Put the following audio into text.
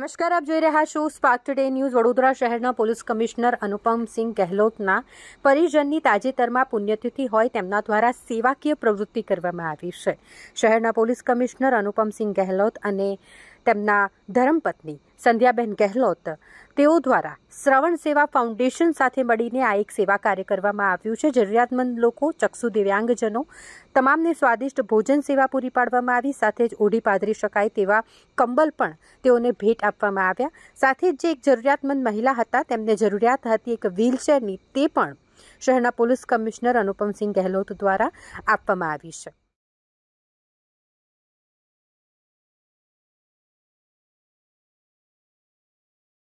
नमस्कार आप જોઈ રહ્યા છો સ્પાર્કડે ન્યૂઝ વડોદરા શહેરના પોલીસ કમિશનર અનુપમ Singh गहलोतના પરેજનની તાજેતરમાં પુણ્યતિથી હોય તેમના દ્વારા સેવાકીય પ્રવૃત્તિ કરવામાં આવી છે શહેરના police commissioner Anupam Singh Gehlot અને તમના ધર્મપત્ની સંધ્યાબેન કહેલત તેઓ દ્વારા શ્રવણ સેવા ફાઉન્ડેશન સાથે મળીને આ એક સેવા કાર્ય કરવામાં આવ્યું છે જરૂરિયાતમંદ લોકો ચક્ષુ દિવ્યાંગજનો તમામને સ્વાદિષ્ટ ભોજન સેવા પૂરી પાડવામાં આવી સાથે જ ઓઢી પાદરી શકાય તેવા કંબલ પણ તેઓને ભેટ આપવામાં આવ્યા સાથે જ એક જરૂરિયાતમંદ મહિલા હતા તેમને જરૂરિયાત હતી એક व्हीલચેરની તે પણ શહેરના પોલીસ કમિશનર અનુપમસિંહ કહેલત દ્વારા આપવામાં આવી છે